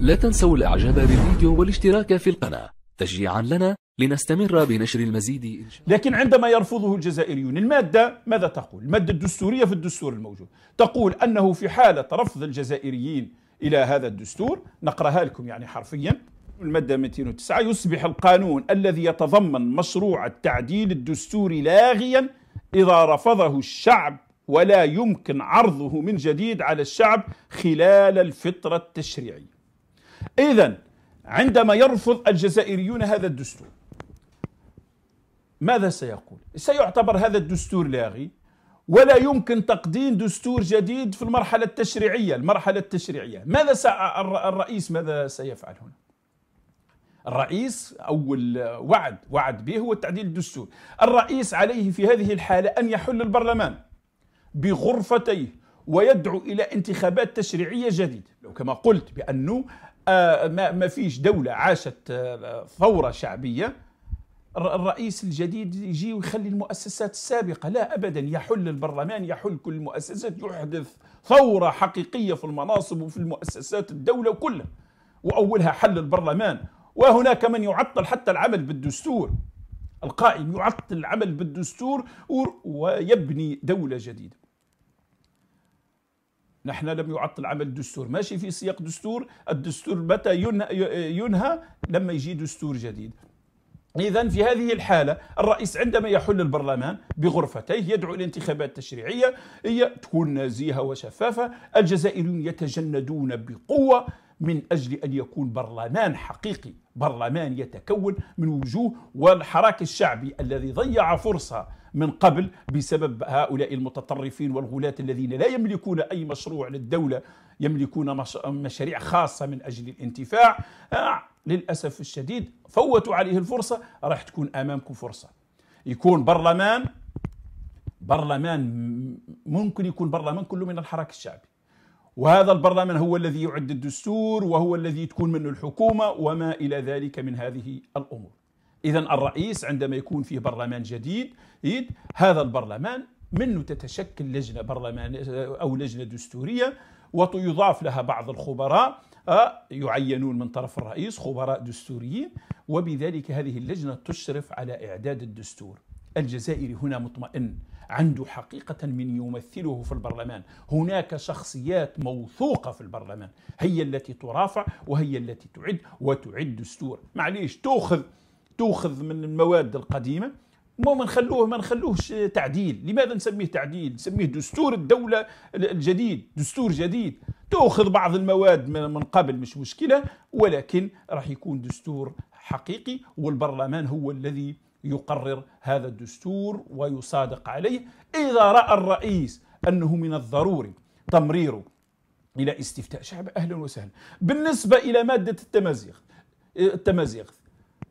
لا تنسوا الاعجاب بالفيديو والاشتراك في القناة تشجيعا لنا لنستمر بنشر المزيد لكن عندما يرفضه الجزائريون المادة ماذا تقول؟ المادة الدستورية في الدستور الموجود تقول أنه في حالة رفض الجزائريين إلى هذا الدستور نقرأها لكم يعني حرفيا المادة 209 يصبح القانون الذي يتضمن مشروع التعديل الدستوري لاغيا إذا رفضه الشعب ولا يمكن عرضه من جديد على الشعب خلال الفترة التشريعية إذا عندما يرفض الجزائريون هذا الدستور ماذا سيقول؟ سيعتبر هذا الدستور لاغي ولا يمكن تقديم دستور جديد في المرحلة التشريعية المرحلة التشريعية ماذا سع... الرئيس ماذا سيفعل هنا الرئيس أول وعد وعد به هو تعديل الدستور الرئيس عليه في هذه الحالة أن يحل البرلمان بغرفتيه ويدعو إلى انتخابات تشريعية جديدة كما قلت بأنه آه، ما فيش دولة عاشت ثورة آه، شعبية الرئيس الجديد يجي ويخلي المؤسسات السابقة لا أبدا يحل البرلمان يحل كل المؤسسات يحدث ثورة حقيقية في المناصب وفي المؤسسات الدولة كلها وأولها حل البرلمان وهناك من يعطل حتى العمل بالدستور القائم يعطل العمل بالدستور ويبني دولة جديدة نحن لم يعطل عمل الدستور ماشي في سياق دستور الدستور متى ينهى لما يجي دستور جديد إذا في هذه الحالة الرئيس عندما يحل البرلمان بغرفتيه يدعو إلى انتخابات تشريعية هي تكون نزيهة وشفافة الجزائريون يتجندون بقوة من أجل أن يكون برلمان حقيقي برلمان يتكون من وجوه والحراك الشعبي الذي ضيع فرصة من قبل بسبب هؤلاء المتطرفين والغلاة الذين لا يملكون أي مشروع للدولة يملكون مشاريع خاصة من أجل الانتفاع آه، للأسف الشديد فوتوا عليه الفرصة راح تكون أمامكم فرصة يكون برلمان برلمان ممكن يكون برلمان كله من الحراك الشعبي وهذا البرلمان هو الذي يعد الدستور وهو الذي تكون منه الحكومة وما إلى ذلك من هذه الأمور إذا الرئيس عندما يكون فيه برلمان جديد هذا البرلمان منه تتشكل لجنة برلمان أو لجنة دستورية ويضاف لها بعض الخبراء آه، يعينون من طرف الرئيس خبراء دستوريين وبذلك هذه اللجنة تشرف على إعداد الدستور الجزائري هنا مطمئن عنده حقيقة من يمثله في البرلمان هناك شخصيات موثوقة في البرلمان هي التي ترافع وهي التي تعد وتعد دستور معليش تأخذ تأخذ من المواد القديمة ما نخلوه ما نخلوهش تعديل لماذا نسميه تعديل نسميه دستور الدولة الجديد دستور جديد تأخذ بعض المواد من قبل مش مشكلة ولكن راح يكون دستور حقيقي والبرلمان هو الذي يقرر هذا الدستور ويصادق عليه إذا رأى الرئيس أنه من الضروري تمريره إلى استفتاء شعب أهلا وسهلا بالنسبة إلى مادة التمازيغ التمازيغ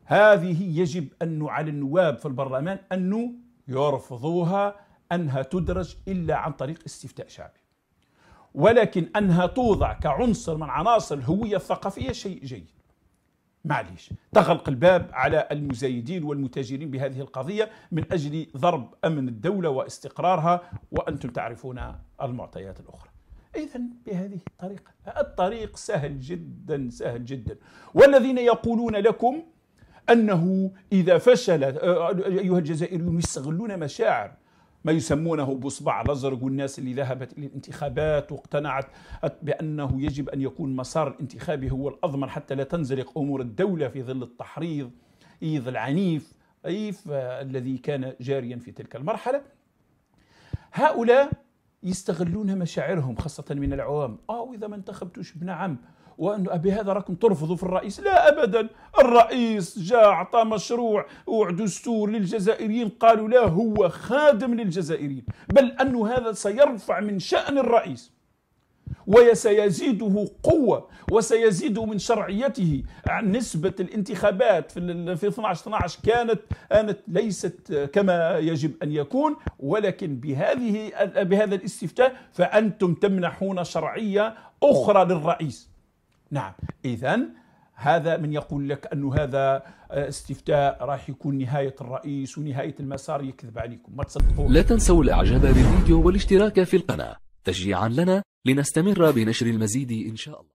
هذه يجب أن على النواب في البرلمان أن يرفضوها أنها تدرج إلا عن طريق استفتاء شعبي ولكن أنها توضع كعنصر من عناصر الهوية الثقافية شيء جيد معليش تغلق الباب على المزايدين والمتاجرين بهذه القضية من أجل ضرب أمن الدولة واستقرارها وأنتم تعرفون المعطيات الأخرى إذا بهذه الطريقة الطريق سهل جدا سهل جدا والذين يقولون لكم أنه إذا فشل أيها الجزائريون يستغلون مشاعر ما يسمونه بصبع الازرق والناس اللي ذهبت الى الانتخابات واقتنعت بانه يجب ان يكون مسار الانتخابي هو الاضمن حتى لا تنزلق امور الدوله في ظل التحريض ايض العنيف أيف آه، الذي كان جاريا في تلك المرحله هؤلاء يستغلون مشاعرهم خاصة من العوام أو آه، إذا ما انتخبتوش ابن عم ابي بهذا راكم ترفضوا في الرئيس لا أبدا الرئيس جاء أعطى مشروع ودستور للجزائريين قالوا لا هو خادم للجزائريين بل انه هذا سيرفع من شأن الرئيس وسيزيده قوة وسيزيد من شرعيته عن نسبة الانتخابات في 12 12 كانت كانت ليست كما يجب أن يكون ولكن بهذه بهذا الاستفتاء فأنتم تمنحون شرعية أخرى للرئيس نعم إذا هذا من يقول لك أن هذا آه، استفتاء راح يكون نهاية الرئيس ونهاية المسار يكذب عليكم ما تصدقوا لا تنسوا الإعجاب بالفيديو والاشتراك في القناة تشجيعا لنا لنستمر بنشر المزيد إن شاء الله